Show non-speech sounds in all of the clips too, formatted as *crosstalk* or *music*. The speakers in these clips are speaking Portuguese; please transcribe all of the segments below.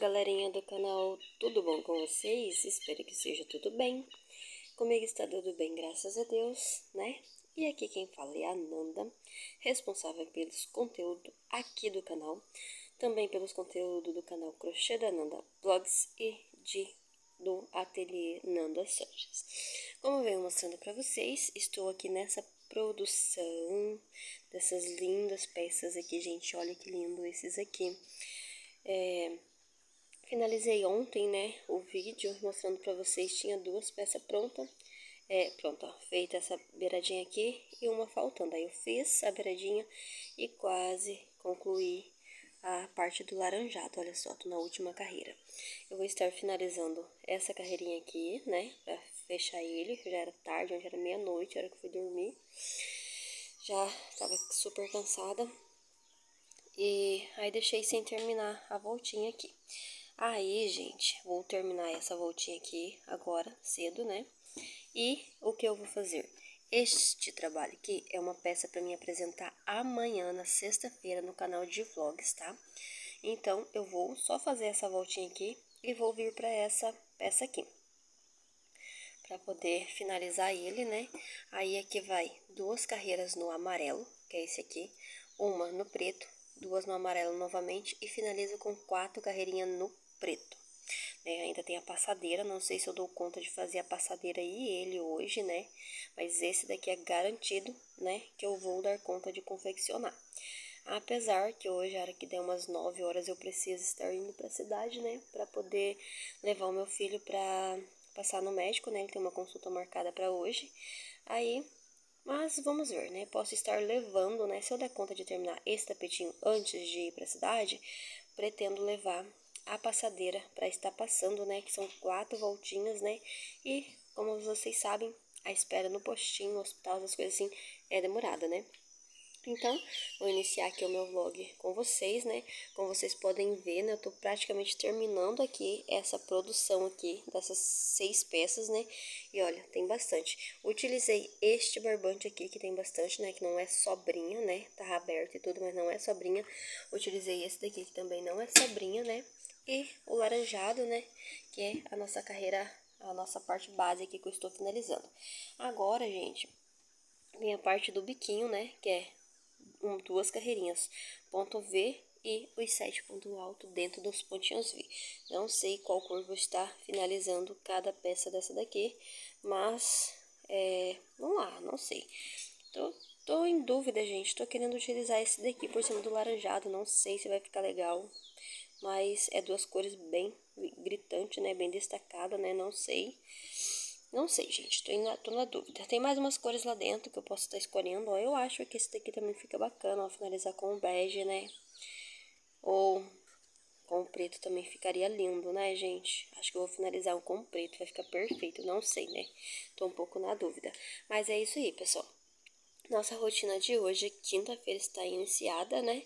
galerinha do canal, tudo bom com vocês? Espero que seja tudo bem. Comigo está tudo bem, graças a Deus, né? E aqui quem fala é a Nanda, responsável pelos conteúdos aqui do canal, também pelos conteúdos do canal Crochê da Nanda Blogs e de do ateliê Nanda Sanches. Como eu venho mostrando para vocês, estou aqui nessa produção dessas lindas peças aqui, gente. Olha que lindo esses aqui. É, Finalizei ontem, né, o vídeo mostrando para vocês, tinha duas peças prontas, é, pronto, ó, feita essa beiradinha aqui e uma faltando. Aí eu fiz a beiradinha e quase concluí a parte do laranjado, olha só, tô na última carreira. Eu vou estar finalizando essa carreirinha aqui, né, pra fechar ele, já era tarde, já era meia-noite, era que eu fui dormir. Já tava super cansada. E aí deixei sem terminar a voltinha aqui. Aí, gente, vou terminar essa voltinha aqui agora, cedo, né? E o que eu vou fazer? Este trabalho aqui é uma peça para me apresentar amanhã, na sexta-feira, no canal de vlogs, tá? Então, eu vou só fazer essa voltinha aqui e vou vir para essa peça aqui. Para poder finalizar ele, né? Aí aqui vai duas carreiras no amarelo, que é esse aqui, uma no preto, duas no amarelo novamente e finalizo com quatro carreirinhas no preto. Né? Ainda tem a passadeira, não sei se eu dou conta de fazer a passadeira e ele hoje, né? Mas esse daqui é garantido, né? Que eu vou dar conta de confeccionar. Apesar que hoje, era hora que der umas 9 horas, eu preciso estar indo para a cidade, né? Para poder levar o meu filho para passar no médico, né? Ele tem uma consulta marcada para hoje. Aí, mas vamos ver, né? Posso estar levando, né? Se eu der conta de terminar esse tapetinho antes de ir para a cidade, pretendo levar a passadeira para estar passando, né? Que são quatro voltinhas, né? E como vocês sabem, a espera no postinho, no hospital, essas coisas assim, é demorada, né? Então, vou iniciar aqui o meu vlog com vocês, né? Como vocês podem ver, né? Eu tô praticamente terminando aqui essa produção aqui dessas seis peças, né? E olha, tem bastante. Utilizei este barbante aqui, que tem bastante, né? Que não é sobrinha, né? Tá aberto e tudo, mas não é sobrinha. Utilizei esse daqui, que também não é sobrinha, né? E o laranjado, né? Que é a nossa carreira, a nossa parte base aqui que eu estou finalizando. Agora, gente, vem a parte do biquinho, né? Que é um, duas carreirinhas. Ponto V e os sete pontos altos dentro dos pontinhos V. Não sei qual cor vou estar finalizando cada peça dessa daqui, mas é, vamos lá, não sei. Tô, tô em dúvida, gente. Tô querendo utilizar esse daqui por cima do laranjado, não sei se vai ficar legal mas é duas cores bem gritantes, né? Bem destacada, né? Não sei. Não sei, gente, tô, na, tô na dúvida. Tem mais umas cores lá dentro que eu posso estar tá escolhendo, ó. Eu acho que esse daqui também fica bacana, ó. Finalizar com o bege, né? Ou com o preto também ficaria lindo, né, gente? Acho que eu vou finalizar com o preto, vai ficar perfeito, não sei, né? Tô um pouco na dúvida. Mas é isso aí, pessoal. Nossa rotina de hoje, quinta-feira, está iniciada, né?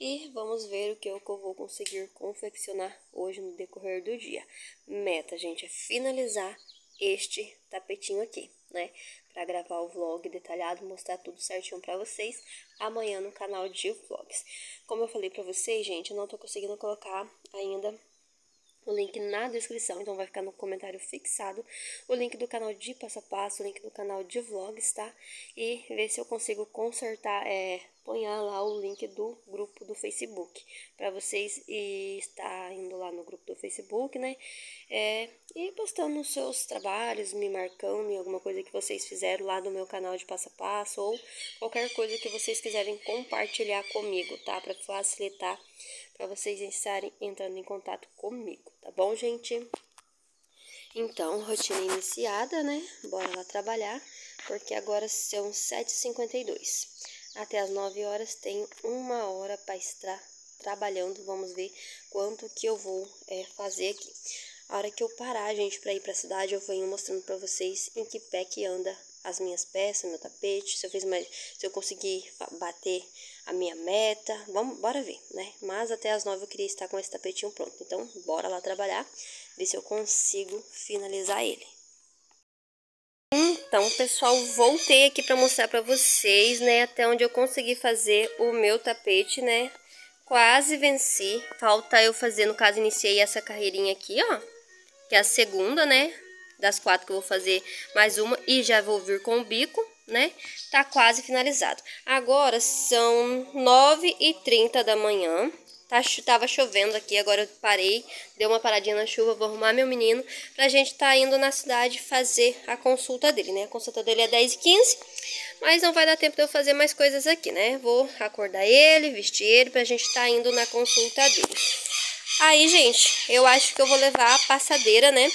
E vamos ver o que eu vou conseguir confeccionar hoje no decorrer do dia. Meta, gente, é finalizar este tapetinho aqui, né? Para gravar o vlog detalhado, mostrar tudo certinho para vocês amanhã no canal de vlogs. Como eu falei para vocês, gente, eu não tô conseguindo colocar ainda o link na descrição, então vai ficar no comentário fixado o link do canal de passo a passo, o link do canal de vlogs, tá? E ver se eu consigo consertar, é, ponha lá o link do grupo do Facebook, para vocês estar indo lá no grupo do Facebook, né? É, e postando os seus trabalhos, me marcando em alguma coisa que vocês fizeram lá do meu canal de passo a passo, ou qualquer coisa que vocês quiserem compartilhar comigo, tá? Para facilitar para vocês estarem entrando em contato comigo, tá bom, gente? Então, rotina iniciada, né? Bora lá trabalhar, porque agora são 7h52 até as 9 horas, tenho uma hora para estar trabalhando. Vamos ver quanto que eu vou é, fazer aqui. A hora que eu parar, gente, para ir para a cidade, eu venho mostrando para vocês em que pé que anda as minhas peças, meu tapete, se eu fiz mais, se eu consegui bater a minha meta. Vamos, bora ver, né? Mas até as 9 eu queria estar com esse tapetinho pronto. Então, bora lá trabalhar, ver se eu consigo finalizar ele. Então, pessoal, voltei aqui para mostrar para vocês, né, até onde eu consegui fazer o meu tapete, né? Quase venci. Falta eu fazer, no caso, iniciei essa carreirinha aqui, ó, que é a segunda, né, das quatro que eu vou fazer mais uma e já vou vir com o bico, né? Tá quase finalizado. Agora são 9h30 da manhã. Tá, tava chovendo aqui, agora eu parei, deu uma paradinha na chuva, vou arrumar meu menino pra gente tá indo na cidade fazer a consulta dele, né? A consulta dele é 10 e 15 mas não vai dar tempo de eu fazer mais coisas aqui, né? Vou acordar ele, vestir ele pra gente tá indo na consulta dele. Aí, gente, eu acho que eu vou levar a passadeira, né?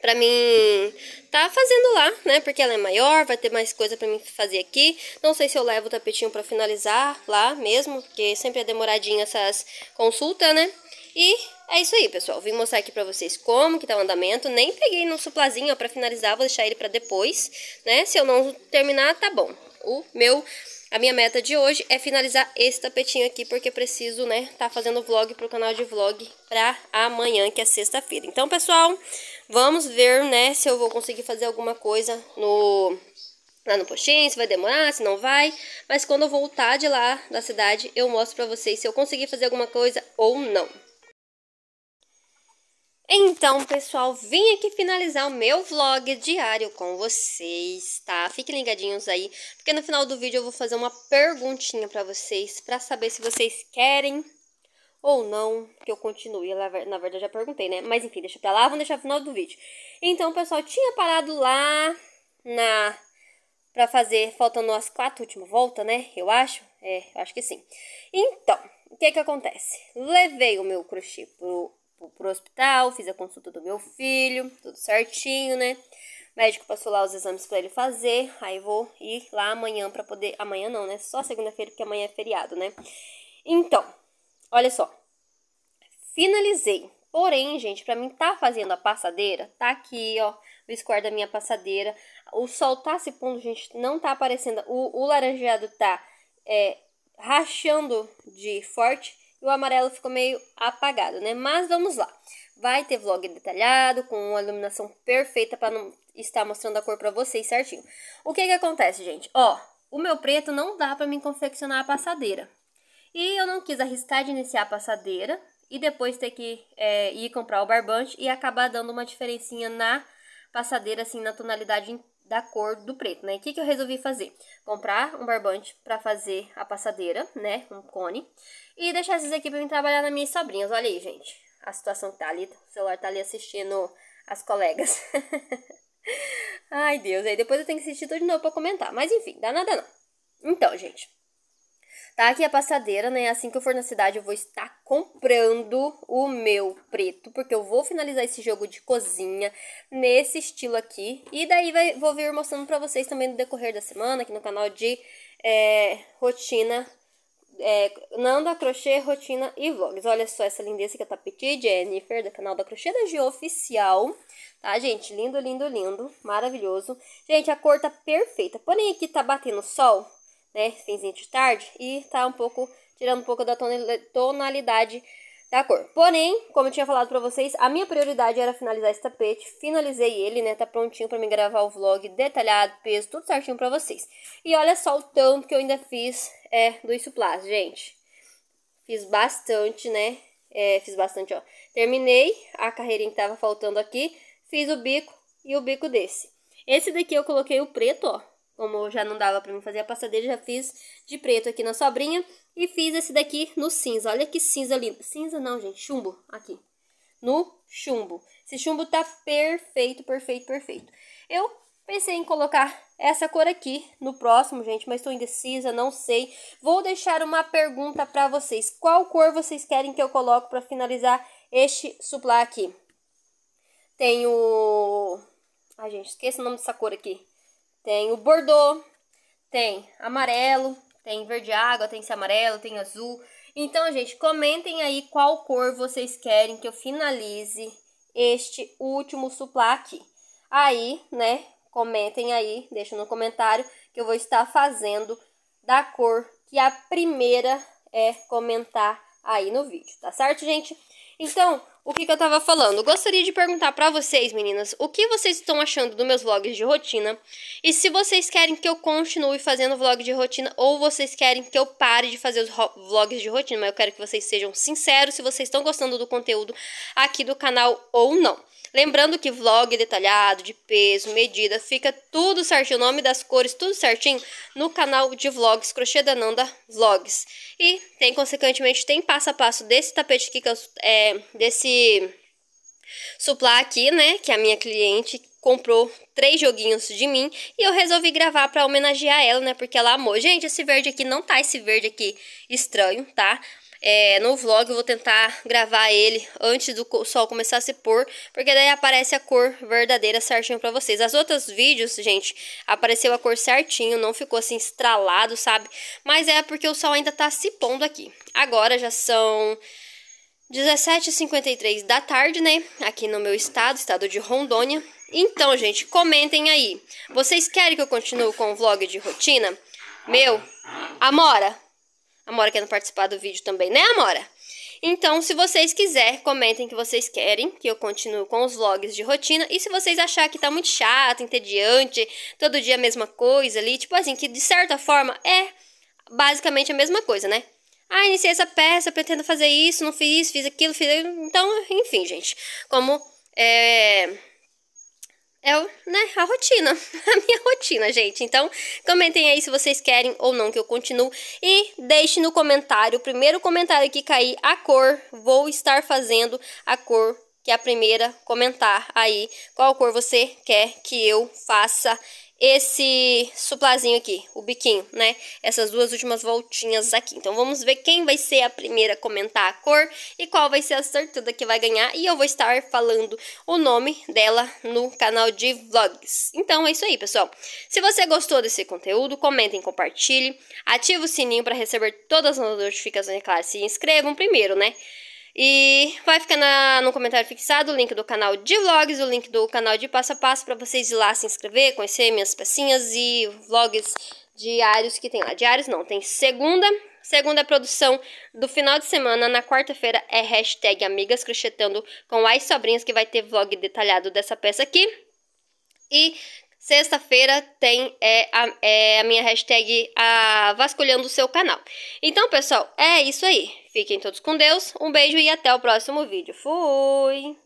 para mim tá fazendo lá, né? Porque ela é maior, vai ter mais coisa para mim fazer aqui. Não sei se eu levo o tapetinho para finalizar lá mesmo, porque sempre é demoradinho essas consultas, né? E é isso aí, pessoal. Vim mostrar aqui pra vocês como que tá o andamento. Nem peguei no suplazinho, ó, pra finalizar. Vou deixar ele pra depois, né? Se eu não terminar, tá bom. O meu... A minha meta de hoje é finalizar esse tapetinho aqui, porque preciso, né, tá fazendo vlog pro canal de vlog pra amanhã, que é sexta-feira. Então, pessoal, Vamos ver, né, se eu vou conseguir fazer alguma coisa no lá no postinho, se vai demorar, se não vai. Mas quando eu voltar de lá da cidade, eu mostro pra vocês se eu conseguir fazer alguma coisa ou não. Então, pessoal, vim aqui finalizar o meu vlog diário com vocês, tá? Fiquem ligadinhos aí, porque no final do vídeo eu vou fazer uma perguntinha pra vocês, pra saber se vocês querem ou não, que eu continue. Na verdade, eu já perguntei, né? Mas enfim, deixa pra lá, vamos deixar o final do vídeo. Então, pessoal, tinha parado lá na para fazer, faltando as quatro últimas voltas, né? Eu acho, é, eu acho que sim. Então, o que que acontece? Levei o meu crochê pro, pro, pro, hospital, fiz a consulta do meu filho, tudo certinho, né? O médico passou lá os exames para ele fazer, aí vou ir lá amanhã para poder, amanhã não, né? Só segunda-feira, porque amanhã é feriado, né? Então, Olha só. Finalizei. Porém, gente, para mim tá fazendo a passadeira, tá aqui, ó, o score da minha passadeira. O sol tá se pondo, gente, não tá aparecendo. O, o laranjeado tá é, rachando de forte e o amarelo ficou meio apagado, né? Mas vamos lá. Vai ter vlog detalhado, com uma iluminação perfeita para não estar mostrando a cor para vocês certinho. O que que acontece, gente? Ó, o meu preto não dá para mim confeccionar a passadeira. E eu não quis arriscar de iniciar a passadeira e depois ter que é, ir comprar o barbante e acabar dando uma diferencinha na passadeira, assim, na tonalidade da cor do preto, né? O que, que eu resolvi fazer? Comprar um barbante para fazer a passadeira, né? Um cone. E deixar esses aqui pra mim trabalhar nas minhas sobrinhas. Olha aí, gente. A situação que tá ali. O celular tá ali assistindo as colegas. *laughs* Ai, Deus. Aí depois eu tenho que assistir tudo de novo pra comentar. Mas enfim, dá nada não. Então, gente. Tá aqui a passadeira, né? Assim que eu for na cidade, eu vou estar comprando o meu preto, porque eu vou finalizar esse jogo de cozinha nesse estilo aqui. E daí vai, vou vir mostrando pra vocês também no decorrer da semana, aqui no canal de é, rotina é, da Crochê, Rotina e Vlogs. Olha só essa lindeza que eu tapetei, Jennifer, do canal da Crochê da Gio Oficial. Tá, gente? Lindo, lindo, lindo. Maravilhoso. Gente, a cor tá perfeita. Porém, aqui tá batendo sol né, finzinho de tarde, e tá um pouco, tirando um pouco da tonalidade da cor. Porém, como eu tinha falado pra vocês, a minha prioridade era finalizar esse tapete, finalizei ele, né, tá prontinho pra mim gravar o vlog detalhado, peso, tudo certinho pra vocês. E olha só o tanto que eu ainda fiz é, dos suplás, gente. Fiz bastante, né, é, fiz bastante, ó. Terminei a carreirinha que tava faltando aqui, fiz o bico e o bico desse. Esse daqui eu coloquei o preto, ó, como já não dava para mim fazer a passadeira, já fiz de preto aqui na sobrinha. E fiz esse daqui no cinza. Olha que cinza lindo. Cinza não, gente. Chumbo. Aqui. No chumbo. Esse chumbo tá perfeito, perfeito, perfeito. Eu pensei em colocar essa cor aqui no próximo, gente. Mas tô indecisa, não sei. Vou deixar uma pergunta para vocês. Qual cor vocês querem que eu coloque para finalizar este suplá aqui? Tenho... Ai, gente, esqueci o nome dessa cor aqui tem o bordô tem amarelo, tem verde água, tem esse amarelo, tem azul. Então, gente, comentem aí qual cor vocês querem que eu finalize este último suplá aqui. Aí, né, comentem aí, deixa no comentário que eu vou estar fazendo da cor que a primeira é comentar aí no vídeo, tá certo, gente? Então, o que, que eu estava falando. Gostaria de perguntar para vocês, meninas, o que vocês estão achando dos meus vlogs de rotina e se vocês querem que eu continue fazendo vlog de rotina ou vocês querem que eu pare de fazer os vlogs de rotina, mas eu quero que vocês sejam sinceros se vocês estão gostando do conteúdo aqui do canal ou não. Lembrando que vlog detalhado, de peso, medida, fica tudo certinho, o nome das cores, tudo certinho no canal de vlogs Crochê da Nanda Vlogs. E tem, consequentemente, tem passo a passo desse tapete aqui, que eu, é, desse suplá aqui, né, que a minha cliente comprou três joguinhos de mim e eu resolvi gravar para homenagear ela, né, porque ela amou. Gente, esse verde aqui não tá esse verde aqui estranho, tá? é, no vlog eu vou tentar gravar ele antes do sol começar a se pôr, porque daí aparece a cor verdadeira certinho pra vocês. As outras vídeos, gente, apareceu a cor certinho, não ficou assim estralado, sabe? Mas é porque o sol ainda tá se pondo aqui. Agora já são... 17h53 da tarde, né? Aqui no meu estado, estado de Rondônia. Então, gente, comentem aí. Vocês querem que eu continue com o vlog de rotina? Meu, Amora, Amora querendo participar do vídeo também, né, Amora? Então, se vocês quiserem, comentem que vocês querem que eu continue com os vlogs de rotina. E se vocês acharem que tá muito chato, entediante, todo dia a mesma coisa ali, tipo assim, que de certa forma é basicamente a mesma coisa, né? Ah, iniciei essa peça, pretendo fazer isso, não fiz fiz aquilo, fiz. Então, enfim, gente. Como. É é né, a rotina, *laughs* a minha rotina, gente. Então, comentem aí se vocês querem ou não que eu continue. E deixe no comentário, o primeiro comentário que cair, a cor. Vou estar fazendo a cor que é a primeira comentar aí qual cor você quer que eu faça esse suplazinho aqui, o biquinho, né? Essas duas últimas voltinhas aqui. Então, vamos ver quem vai ser a primeira a comentar a cor e qual vai ser a sortuda que vai ganhar. E eu vou estar falando o nome dela no canal de vlogs. Então, é isso aí, pessoal. Se você gostou desse conteúdo, comentem, compartilhe, ative o sininho para receber todas as notificações, é claro, se inscrevam primeiro, né? E vai ficar na, no comentário fixado o link do canal de vlogs, o link do canal de passo a passo para vocês ir lá se inscrever, conhecer minhas pecinhas e vlogs diários que tem lá. Diários não, tem segunda, Segunda produção do final de semana, na quarta-feira, é hashtag Amigas Crochetando com as Sobrinhas, que vai ter vlog detalhado dessa peça aqui. E Sexta-feira tem é, a, é, a, minha hashtag a vasculhando o seu canal. Então, pessoal, é isso aí. Fiquem todos com Deus. Um beijo e até o próximo vídeo. Fui!